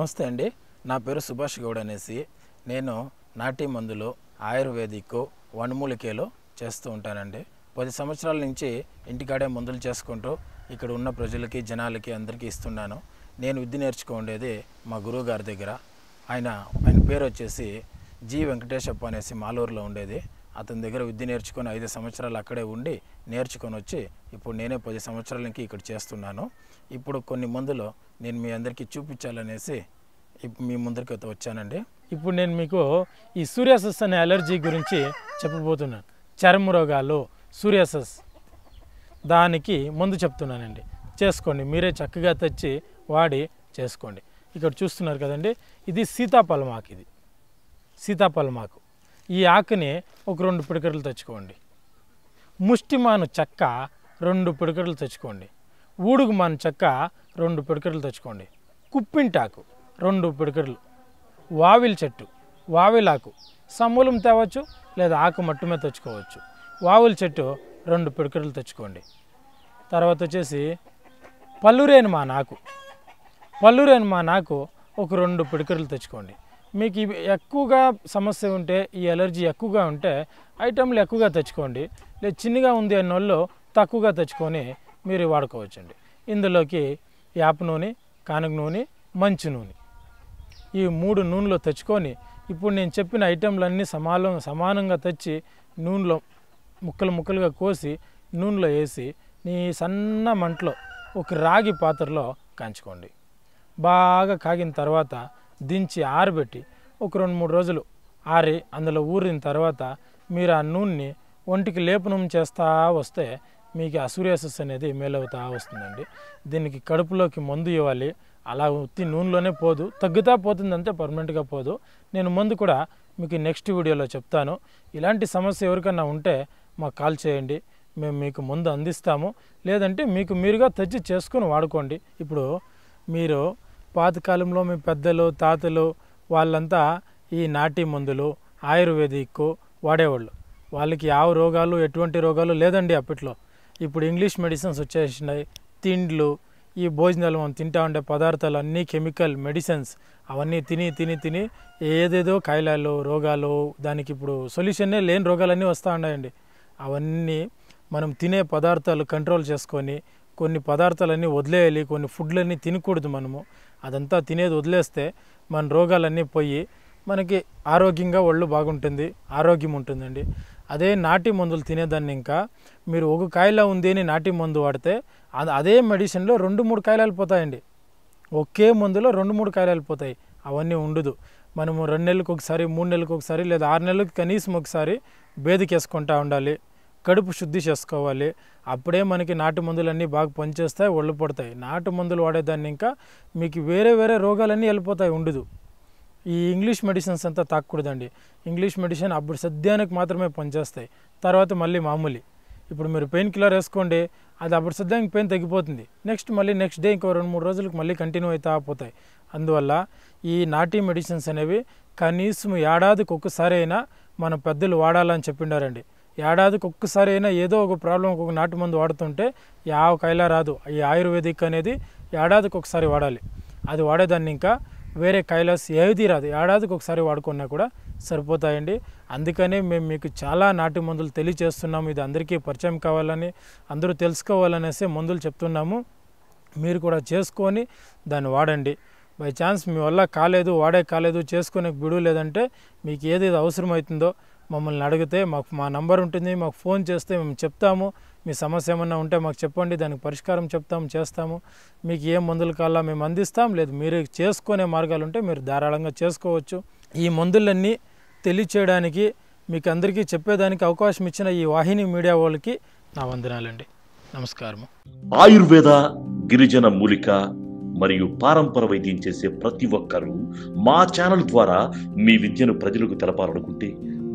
నమస్తే అండి నా పేరు సుభాష్ గౌడ్ అనేసి నేను నాటి మందులు ఆయుర్వేదిక్ వనమూలికేలో చేస్తూ ఉంటానండి పది సంవత్సరాల నుంచి ఇంటికాడే మందులు చేసుకుంటూ ఇక్కడ ఉన్న ప్రజలకి జనాలకి అందరికీ ఇస్తున్నాను నేను విద్య ఉండేది మా గురువు గారి దగ్గర ఆయన ఆయన పేరు వచ్చేసి జి వెంకటేశప్ప అనేసి మాలూరులో ఉండేది అతని దగ్గర విద్య నేర్చుకొని ఐదు సంవత్సరాలు అక్కడే ఉండి నేర్చుకొని వచ్చి ఇప్పుడు నేనే పది సంవత్సరాల నుంచి ఇక్కడ చేస్తున్నాను ఇప్పుడు కొన్ని మందులు నేను మీ అందరికీ చూపించాలనేసి మీ ముందరికి వచ్చానండి ఇప్పుడు నేను మీకు ఈ సూర్యాసస్ అనే అలర్జీ గురించి చెప్పబోతున్నాను చర్మ రోగాలు సూర్యాసస్ దానికి ముందు చెప్తున్నానండి చేసుకోండి మీరే చక్కగా తెచ్చి వాడి చేసుకోండి ఇక్కడ చూస్తున్నారు కదండి ఇది సీతాఫలం ఇది సీతాఫలం ఈ ఆకుని ఒక రెండు పిడకలు తెచ్చుకోండి ముష్టిమాను చెక్క రెండు పిడకలు తెచ్చుకోండి ఊడుగు మాను చెక్క రెండు పిడకలు తెచ్చుకోండి కుప్పింటాకు రెండు పిడకలు వావిల్ చెట్టు వావిలాకు సమూలం తేవచ్చు లేదా ఆకు మట్టుమే తెచ్చుకోవచ్చు వావుల చెట్టు రెండు పిడకలు తెచ్చుకోండి తర్వాత వచ్చేసి పల్లురేను మా నాకు పల్లురేను మా నాకు ఒక రెండు పిడకలు తెచ్చుకోండి మీకు ఇవి ఎక్కువగా సమస్య ఉంటే ఈ ఎలర్జీ ఎక్కువగా ఉంటే ఐటెంలు ఎక్కువగా తెచ్చుకోండి లేదు చిన్నగా ఉంది అన్న వాళ్ళు తక్కువగా తెచ్చుకొని మీరు వాడుకోవచ్చండి ఇందులోకి యాప నూనె కానగ నూనె మంచి నూనె ఈ మూడు నూనెలో తెచ్చుకొని ఇప్పుడు నేను చెప్పిన ఐటెంలన్నీ సమానం సమానంగా తెచ్చి నూనెలో ముక్కలు ముక్కలుగా కోసి నూనెలో వేసి నీ సన్న మంటలో ఒక రాగి పాత్రలో కాంచుకోండి బాగా కాగిన తర్వాత దించి ఆరబెట్టి ఒక రెండు మూడు రోజులు ఆరి అందులో ఊరిన తర్వాత మీరు ఆ నూనెని ఒంటికి లేపనం చేస్తూ వస్తే మీకు ఆ సూర్యాసిస్ అనేది మేలవుతా వస్తుందండి దీనికి కడుపులోకి మందు ఇవ్వాలి అలా ఉత్తి నూనెలోనే పోదు తగ్గుతా పోతుంది అంతే పర్మనెంట్గా పోదు నేను మందు కూడా మీకు నెక్స్ట్ వీడియోలో చెప్తాను ఇలాంటి సమస్య ఎవరికైనా ఉంటే మాకు కాల్ చేయండి మేము మీకు మందు అందిస్తాము లేదంటే మీకు మీరుగా తెచ్చి చేసుకుని వాడుకోండి ఇప్పుడు మీరు పాతకాలంలో మీ పెద్దలు తాతలు వాళ్ళంతా ఈ నాటి మందులు ఆయుర్వేదిక్ వాడేవాళ్ళు వాళ్ళకి ఆవు రోగాలు ఎటువంటి రోగాలు లేదండి అప్పట్లో ఇప్పుడు ఇంగ్లీష్ మెడిసిన్స్ వచ్చేసినాయి తిండ్లు ఈ భోజనాలు మనం తింటా ఉండే పదార్థాలు అన్నీ కెమికల్ మెడిసిన్స్ అవన్నీ తిని తిని తిని ఏదేదో కాయలాలు రోగాలు దానికి ఇప్పుడు సొల్యూషన్నే లేని రోగాలన్నీ వస్తూ ఉన్నాయండి అవన్నీ మనం తినే పదార్థాలు కంట్రోల్ చేసుకొని కొన్ని పదార్థాలన్నీ వదిలేయాలి కొన్ని ఫుడ్లన్నీ తినకూడదు మనము అదంతా తినేది వదిలేస్తే మన రోగాలన్నీ పోయి మనకి ఆరోగ్యంగా ఒళ్ళు బాగుంటుంది ఆరోగ్యం ఉంటుందండి అదే నాటి మందులు తినేదాన్ని ఇంకా మీరు ఒక కాయలా ఉంది అని నాటి మందు వాడితే అదే మెడిసిన్లో రెండు మూడు కాయలు వెళ్ళిపోతాయండి ఒకే మందులో రెండు మూడు కాయలు వెళ్ళిపోతాయి అవన్నీ ఉండదు మనము రెండు నెలలకు ఒకసారి మూడు నెలలకు ఒకసారి లేదా ఆరు నెలలకు కనీసం ఒకసారి బేదికేసుకుంటా ఉండాలి కడుపు శుద్ధి చేసుకోవాలి అప్పుడే మనకి నాటు మందులన్నీ బాగా పనిచేస్తాయి ఒళ్ళు పడతాయి నాటు మందులు వాడేదాన్ని ఇంకా మీకు వేరే వేరే రోగాలన్నీ వెళ్ళిపోతాయి ఉండదు ఈ ఇంగ్లీష్ మెడిసిన్స్ అంతా తాకూడదండి ఇంగ్లీష్ మెడిసిన్ అప్పుడు సద్యానికి మాత్రమే పనిచేస్తాయి తర్వాత మళ్ళీ మామూలు ఇప్పుడు మీరు పెయిన్ కిల్లర్ వేసుకోండి అది అప్పుడు సద్యానికి పెయిన్ తగ్గిపోతుంది నెక్స్ట్ మళ్ళీ నెక్స్ట్ డే ఇంకో రెండు మూడు రోజులకు మళ్ళీ కంటిన్యూ అవుతా పోతాయి అందువల్ల ఈ నాటీ మెడిసిన్స్ అనేవి కనీసం ఏడాదికి ఒక్కసారి అయినా మన పెద్దలు వాడాలని చెప్పిండారండి ఏడాదికి ఒక్కసారి అయినా ఏదో ఒక ప్రాబ్లం ఒక్కొక్క నాటు మందు వాడుతుంటే ఒక కైలా రాదు ఈ ఆయుర్వేదిక్ అనేది ఏడాదికి ఒకసారి వాడాలి అది వాడేదాన్ని ఇంకా వేరే కైలాస్ ఏది రాదు ఏడాదికి ఒకసారి వాడుకున్నా కూడా సరిపోతాయండి అందుకనే మేము మీకు చాలా నాటి మందులు తెలియచేస్తున్నాము ఇది అందరికీ పరిచయం కావాలని అందరూ తెలుసుకోవాలనేసి మందులు చెప్తున్నాము మీరు కూడా చేసుకొని దాన్ని వాడండి బై ఛాన్స్ మీ వల్ల కాలేదు వాడే కాలేదు చేసుకునే బిడువు లేదంటే మీకు ఏది అవసరమవుతుందో మమ్మల్ని అడిగితే మాకు మా నంబర్ ఉంటుంది మాకు ఫోన్ చేస్తే మేము చెప్తాము మీ సమస్య ఏమన్నా ఉంటే మాకు చెప్పండి దానికి పరిష్కారం చెప్తాము చేస్తాము మీకు ఏ మందులు కావాలా మేము అందిస్తాం లేదు మీరు చేసుకునే మార్గాలు ఉంటే మీరు ధారాళంగా చేసుకోవచ్చు ఈ మందులన్నీ తెలియచేయడానికి మీకు అందరికీ చెప్పేదానికి అవకాశం ఇచ్చిన ఈ వాహిని మీడియా వాళ్ళకి నా వందనాలండి నమస్కారము ఆయుర్వేద గిరిజన మూలిక మరియు పారంపర వైద్యం చేసే ప్రతి ఒక్కరూ మా ఛానల్ ద్వారా మీ విద్యను ప్రజలకు తెలపాలనుకుంటే